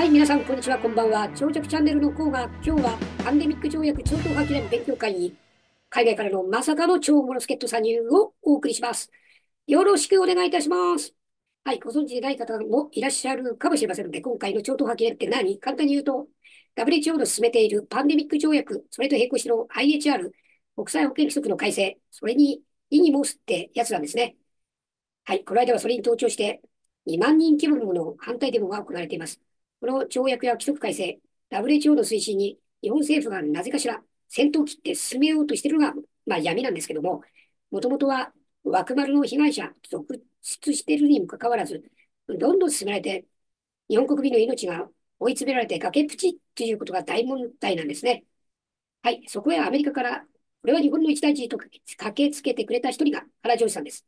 はい、皆さん、こんにちは、こんばんは。長尺チャンネルのコーが、今日はパンデミック条約超党派記念勉強会に、海外からのまさかの超モノスケット参入をお送りします。よろしくお願いいたします。はい、ご存知でない方もいらっしゃるかもしれませんので、今回の超党派記念って何簡単に言うと、WHO の進めているパンデミック条約、それと並行しての IHR、国際保健規則の改正、それに意議申すってやつなんですね。はい、この間はそれに登頂して、2万人規模の反対デモが行われています。この条約や規則改正、WHO の推進に日本政府がなぜかしら先頭切って進めようとしているのが、まあ、闇なんですけども、もともとは枠丸の被害者続出しているにもかかわらず、どんどん進められて、日本国民の命が追い詰められて崖っぷちということが大問題なんですね。はい、そこへアメリカから、これは日本の一大事と駆けつけてくれた一人が原ジョージさんです。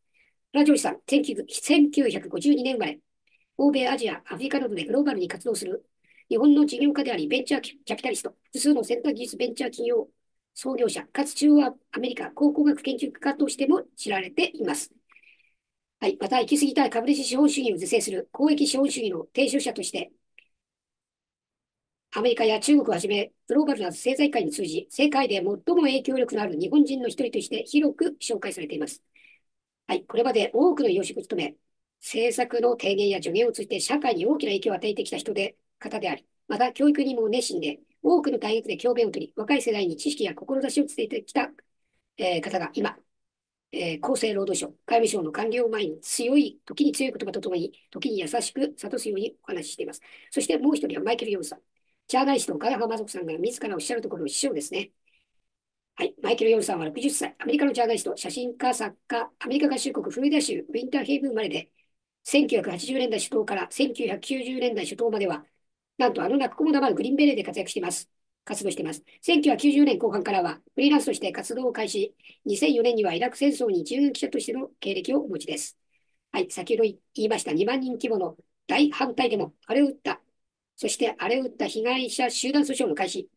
原ジョージさん、1952年生まれ、欧米、アジア、アフリカなどでグローバルに活動する日本の事業家であり、ベンチャーキャピタリスト、複数の先端技術ベンチャー企業創業者、かつ中央アメリカ考古学研究家としても知られています。はい、また、行き過ぎた株主資本主義を是正する公益資本主義の提唱者として、アメリカや中国をはじめ、グローバルな政財界に通じ、世界で最も影響力のある日本人の一人として広く紹介されています。はい、これまで多くの要職を務め、政策の提言や助言を通じて社会に大きな影響を与えてきた人で、方であり、また教育にも熱心で、多くの大学で教鞭を取り、若い世代に知識や志を伝えてきた、えー、方が今、えー、厚生労働省、外務省の官僚前に強い、時に強い言葉とともに、時に優しく諭すようにお話ししています。そしてもう一人はマイケル・ヨンさん。ジャーナリスト、岡田浜族さんが自らおっしゃるところの師匠ですね。はい、マイケル・ヨンさんは60歳、アメリカのジャーナリスト、写真家、作家、アメリカ合衆国フロリダ州ウィンターヘイブン生まれで、1980年代初頭から1990年代初頭までは、なんとあの泣く子も黙るグリーンベレーで活躍しています。活動しています。1990年後半からは、フリーランスとして活動を開始、2004年にはイラク戦争に従軍記者としての経歴をお持ちです。はい、先ほど言いました2万人規模の大反対でも、あれを打った、そしてあれを打った被害者集団訴訟の開始、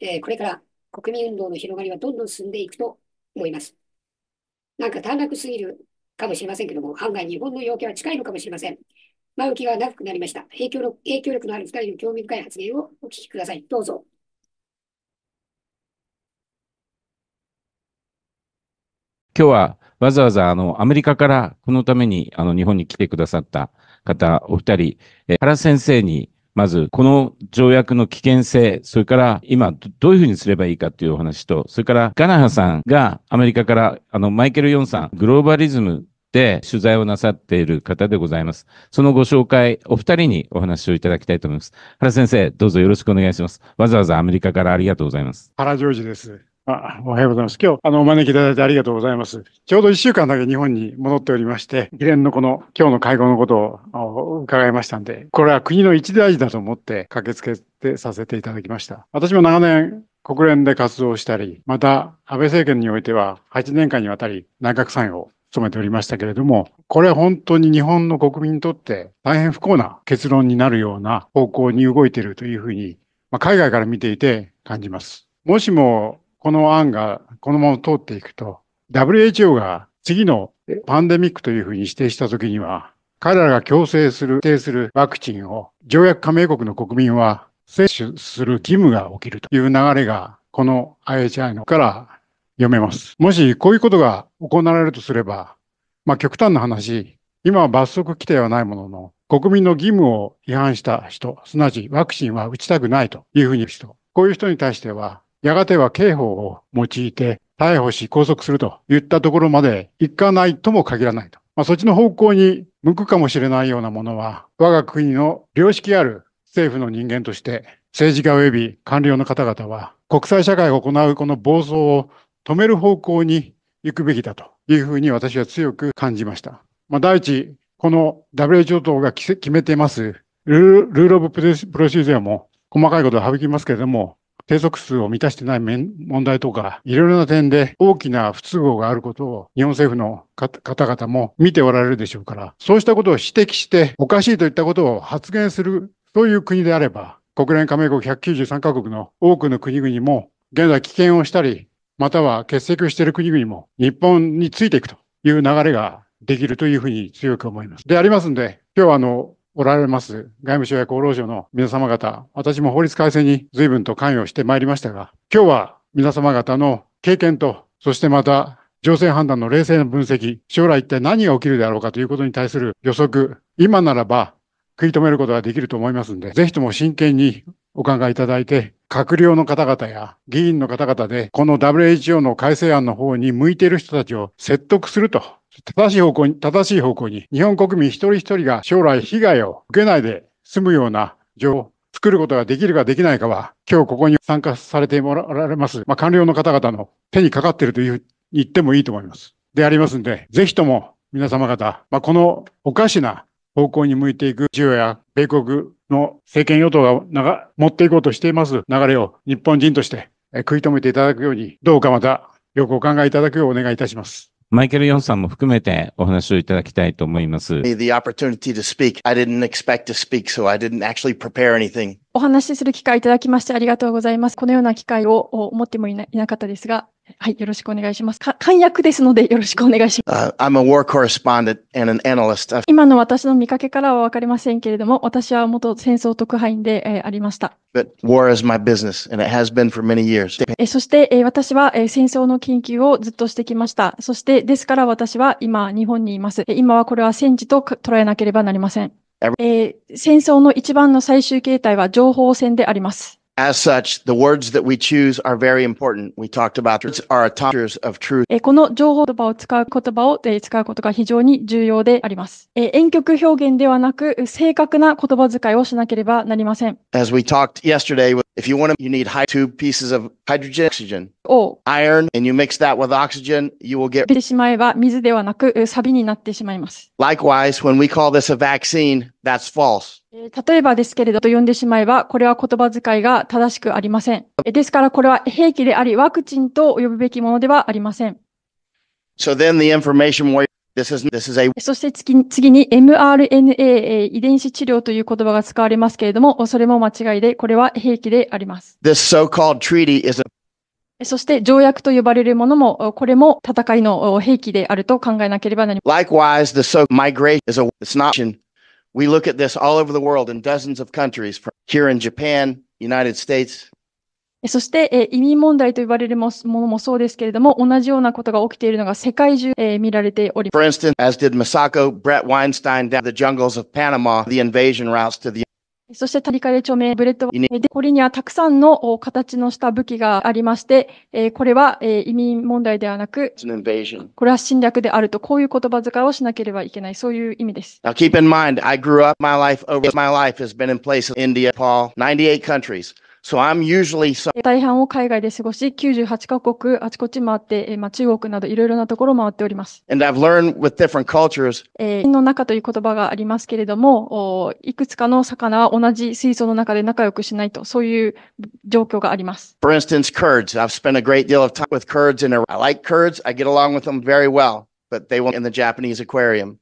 えー、これから国民運動の広がりはどんどん進んでいくと思います。なんか短絡すぎるかもしれませんけども、案外日本の要求は近いのかもしれません。前置きが長くなりました。影響の影響力のある2人の興味深い発言をお聞きください。どうぞ。今日はわざわざあのアメリカからこのためにあの日本に来てくださった方、お二人、え原先生にまずこの条約の危険性、それから今どういうふうにすればいいかというお話と、それからガナハさんがアメリカからあのマイケル・ヨンさん、グローバリズムって取材をなさっている方でございます。そのご紹介、お二人にお話をいただきたいと思います。原先生、どうぞよろしくお願いします。わざわざアメリカからありがとうございます。原ジョージです。あおはようございます。今日、あの、お招きいただいてありがとうございます。ちょうど一週間だけ日本に戻っておりまして、議連のこの、今日の会合のことを伺いましたんで、これは国の一大事だと思って駆けつけてさせていただきました。私も長年、国連で活動したり、また安倍政権においては8年間にわたり内閣参与を務めておりましたけれども、これ本当に日本の国民にとって大変不幸な結論になるような方向に動いているというふうに、まあ、海外から見ていて感じます。もしもこの案がこのまま通っていくと、WHO が次のパンデミックというふうに指定したときには、彼らが強制する、指定するワクチンを条約加盟国の国民は接種する義務が起きるという流れが、この IHI のから読めます。もしこういうことが行われるとすれば、まあ極端な話、今は罰則規定はないものの、国民の義務を違反した人、すなわちワクチンは打ちたくないというふうに言う人、こういう人に対しては、やがては刑法を用いて逮捕し拘束するといったところまでいかないとも限らないと。まあ、そっちの方向に向くかもしれないようなものは、我が国の良識ある政府の人間として、政治家及び官僚の方々は、国際社会が行うこの暴走を止める方向に行くべきだというふうに私は強く感じました。まあ、第一、この WHO 等が決めていますルール・オブ・プロシーズアも細かいことを省きますけれども、低速数を満たしてない問題とか、いろいろな点で大きな不都合があることを日本政府の方々も見ておられるでしょうから、そうしたことを指摘しておかしいといったことを発言するという国であれば、国連加盟国193カ国の多くの国々も現在危険をしたり、または欠席をしている国々も日本についていくという流れができるというふうに強く思います。でありますんで、今日はあの、おられます外務省や厚労省の皆様方、私も法律改正に随分と関与してまいりましたが、今日は皆様方の経験と、そしてまた情勢判断の冷静な分析、将来一体何が起きるであろうかということに対する予測、今ならば食い止めることができると思いますので、ぜひとも真剣にお考えいただいて、閣僚の方々や議員の方々で、この WHO の改正案の方に向いている人たちを説得すると。正しい方向に、正しい方向に、日本国民一人一人が将来被害を受けないで済むような情報、作ることができるかできないかは、今日ここに参加されてもられます、まあ、官僚の方々の手にかかっているという言ってもいいと思います。でありますんで、ぜひとも皆様方、まあ、このおかしな方向に向いていく中や米国の政権与党が持っていこうとしています流れを日本人として食い止めていただくように、どうかまたよくお考えいただくようお願いいたします。マイケル・ヨンさんも含めてお話をいただきたいと思います。The opportunity to speak. I didn't expect to speak, so I didn't actually prepare anything. お話しする機会いただきましてありがとうございます。このような機会を思ってもいなかったですが、はい、よろしくお願いします。簡約ですのでよろしくお願いします。Uh, a n 今の私の見かけからはわかりませんけれども、私は元戦争特派員で、えー、ありました。えそして、えー、私は、えー、戦争の研究をずっとしてきました。そして、ですから私は今日本にいます。今はこれは戦時と捉えなければなりません。えー、戦争の一番の最終形態は情報戦であります。As Such, the words この情報言葉を使う言葉を使うことが非常に重要であります。遠曲表現ではなく、正確な言葉遣いをしなければなりません。As we talked yesterday, if you want to, you need two pieces of hydrogen, oxygen, oh. iron, and you mix that with oxygen, you will get. てしまえば水ではなく、サビになってしまいます。Likewise, when we call this a vaccine, that's false. 例えばですけれどと呼んでしまえば、これは言葉遣いが正しくありません。ですからこれは兵器であり、ワクチンと呼ぶべきものではありません。So then the information warrior, this is, this is a... そして次次に mRNA 遺伝子治療という言葉が使われますけれども、それも間違いで、これは兵器であります。This so-called treaty is a... そして条約と呼ばれるものも、これも戦いの兵器であると考えなければなりません。Likewise, the so-migration is a... it's not... We look at this all over the world in dozens of countries from here in Japan, United States. そして、えー、移民問題と言われるものもそうですけれども、同じようなことが起きているのが世界中、えー、見られております。For instance, as did Masako, Brett Weinstein down the jungles of Panama, the invasion routes to the そして、タリカレ著名ブレッドで、これにはたくさんの形のした武器がありまして、えこれは、え移民問題ではなく、これは侵略であると、こういう言葉遣いをしなければいけない、そういう意味です。Now keep in mind, I grew up, my life over my life has been in place in India, Paul, 98 countries. So I'm usually so 大半を海外で過ごし、98カ国あちこち回って、えー、まあ中国などいろいろなところ回っております。And I've learned with different cultures えー、の中という言葉がありますけれども、おいくつかの魚は同じ水槽の中で仲良くしないと、そういう状況があります。For instance, Kurds. I've spent a great deal of time with Kurds in Iraq. I like Kurds. I get along with them very well, but they won't in the Japanese aquarium.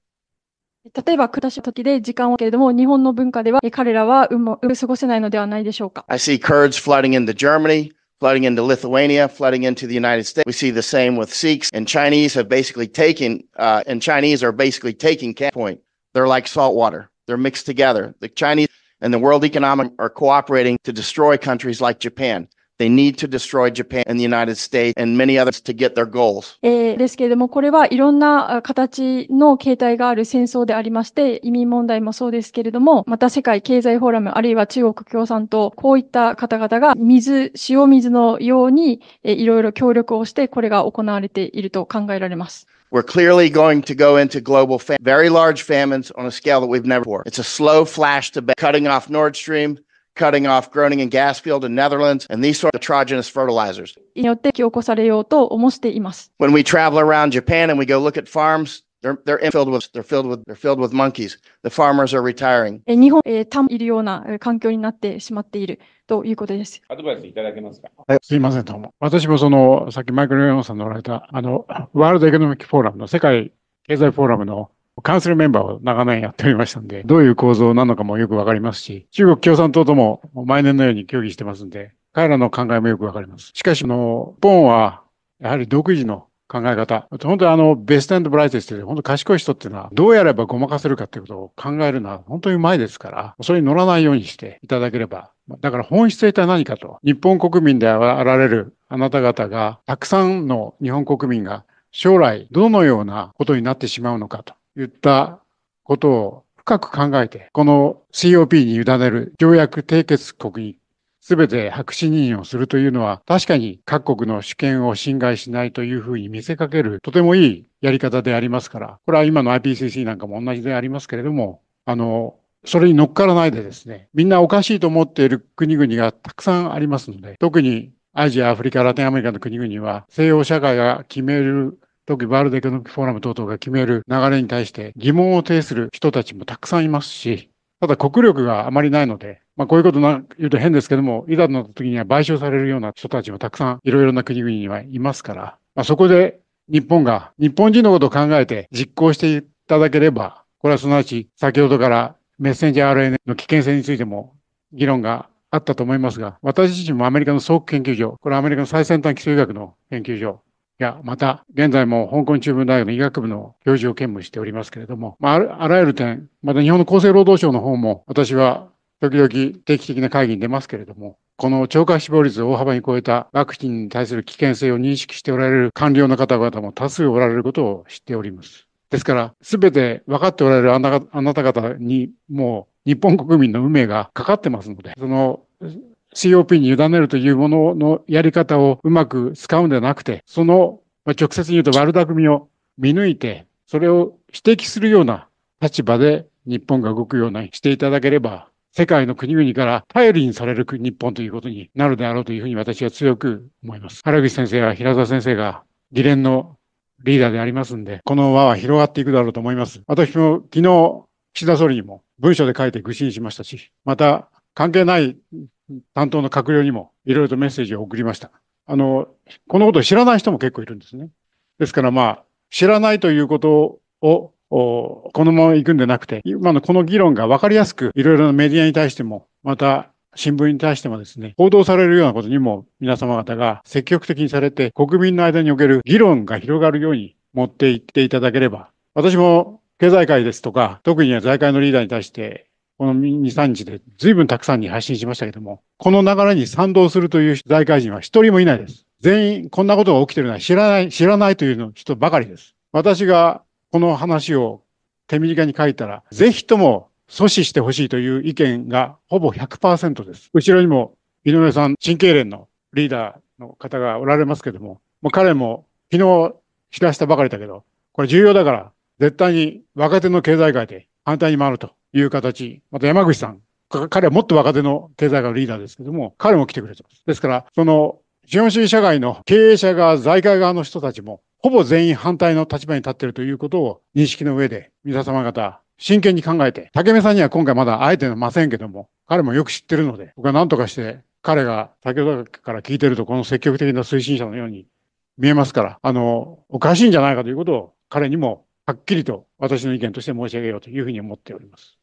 例えば、暮らしの時で時間をけれども、日本の文化では彼らはうまく過ごせないのではないでしょうか。I see Kurds flooding into Germany. Flooding into Lithuania, flooding into the United States. We see the same with Sikhs and Chinese have basically taken, uh, and Chinese are basically taking Camp Point. They're like salt water. They're mixed together. The Chinese and the World Economic are cooperating to destroy countries like Japan. They need to destroy Japan and the United States and many others to get their goals. えー、ですけれども、これはいろんな形の形態がある戦争でありまして、移民問題もそうですけれども、また世界経済フォーラムあるいは中国共産党、こういった方々が水、塩水のように、えー、いろいろ協力をして、これが行われていると考えられます。We're clearly going to go into global, fam- very large famines on a scale that we've never before. It's a slow flash to be- cutting off Nord Stream, cutting off Groningen gas field in Netherlands and these sort of nitrogenous fertilizers. によって引き起こされようと思しています。When we travel around Japan and we go look at farms, they're they're filled with they're filled with they're filled with monkeys. The farmers are retiring. 日本えー、たいるような環境になってしまっている。ということです。アドバイスいただけますか、はい、すいません、どうも。私もその、さっきマイクル・レオンさんのおられた、あの、ワールドエコノミックフォーラムの世界経済フォーラムのカウンセルメンバーを長年やっておりましたんで、どういう構造なのかもよくわかりますし、中国共産党とも毎年のように協議してますんで、彼らの考えもよくわかります。しかし、あの、日本は、やはり独自の考え方。本当にあの、ベストエンドブライテストで、本当賢い人っていうのは、どうやればごまかせるかっていうことを考えるのは本当にうまいですから、それに乗らないようにしていただければ。だから本質は一体何かと。日本国民であられるあなた方が、たくさんの日本国民が将来どのようなことになってしまうのかと。言ったことを深く考えて、この COP に委ねる条約締結国に全て白紙任用するというのは、確かに各国の主権を侵害しないというふうに見せかける、とてもいいやり方でありますから、これは今の IPCC なんかも同じでありますけれども、あの、それに乗っからないでですね、みんなおかしいと思っている国々がたくさんありますので、特にアジア、アフリカ、ラテンアメリカの国々は西洋社会が決める特にワールドエコノミックフォーラム等々が決める流れに対して疑問を呈する人たちもたくさんいますし、ただ国力があまりないので、まあこういうことな言うと変ですけども、いざなった時には賠償されるような人たちもたくさんいろいろな国々にはいますから、まあそこで日本が日本人のことを考えて実行していただければ、これはすなわち先ほどからメッセンジャー RNA の危険性についても議論があったと思いますが、私自身もアメリカの総合研究所、これはアメリカの最先端基礎医学の研究所や、また、現在も香港中文大学の医学部の教授を兼務しておりますけれども、まあ、あらゆる点、また日本の厚生労働省の方も、私は時々定期的な会議に出ますけれども、この超過死亡率を大幅に超えたワクチンに対する危険性を認識しておられる官僚の方々も多数おられることを知っております。ですから、すべて分かっておられるあなた方に、もう日本国民の運命がかかってますので、その COP に委ねるというもののやり方をうまく使うんではなくて、その、ま直接に言うと悪巧みを見抜いて、それを指摘するような立場で日本が動くようなしていただければ、世界の国々から頼りにされる日本ということになるであろうというふうに私は強く思います。原口先生や平沢先生が議連のリーダーでありますんで、この輪は広がっていくだろうと思います。私も昨日、岸田総理にも文書で書いて愚信しましたし、また関係ない担当の閣僚にもいろいろとメッセージを送りました。あの、このことを知らない人も結構いるんですね。ですからまあ、知らないということを、このまま行くんでなくて、今のこの議論が分かりやすく、いろいろなメディアに対しても、また新聞に対してもですね、報道されるようなことにも皆様方が積極的にされて、国民の間における議論が広がるように持っていっていただければ、私も経済界ですとか、特に財界のリーダーに対してこの2、3日で随分たくさんに配信しましたけども、この流れに賛同するという財界人は一人もいないです。全員こんなことが起きてるのは知らない、知らないというの人ばかりです。私がこの話を手短に書いたら、ぜひとも阻止してほしいという意見がほぼ100%です。後ろにも井上さん、神経連のリーダーの方がおられますけども、もう彼も昨日知らしたばかりだけど、これ重要だから、絶対に若手の経済界で反対に回るという形。また山口さん。彼はもっと若手の経済界のリーダーですけども、彼も来てくれてます。ですから、その資本主義社会の経営者側、財界側の人たちも、ほぼ全員反対の立場に立っているということを認識の上で、皆様方、真剣に考えて、竹目さんには今回まだ会えてませんけども、彼もよく知ってるので、僕は何とかして、彼が先ほどから聞いてると、この積極的な推進者のように見えますから、あの、おかしいんじゃないかということを彼にもはっきりと私の意見として申し上げようというふうに思っております。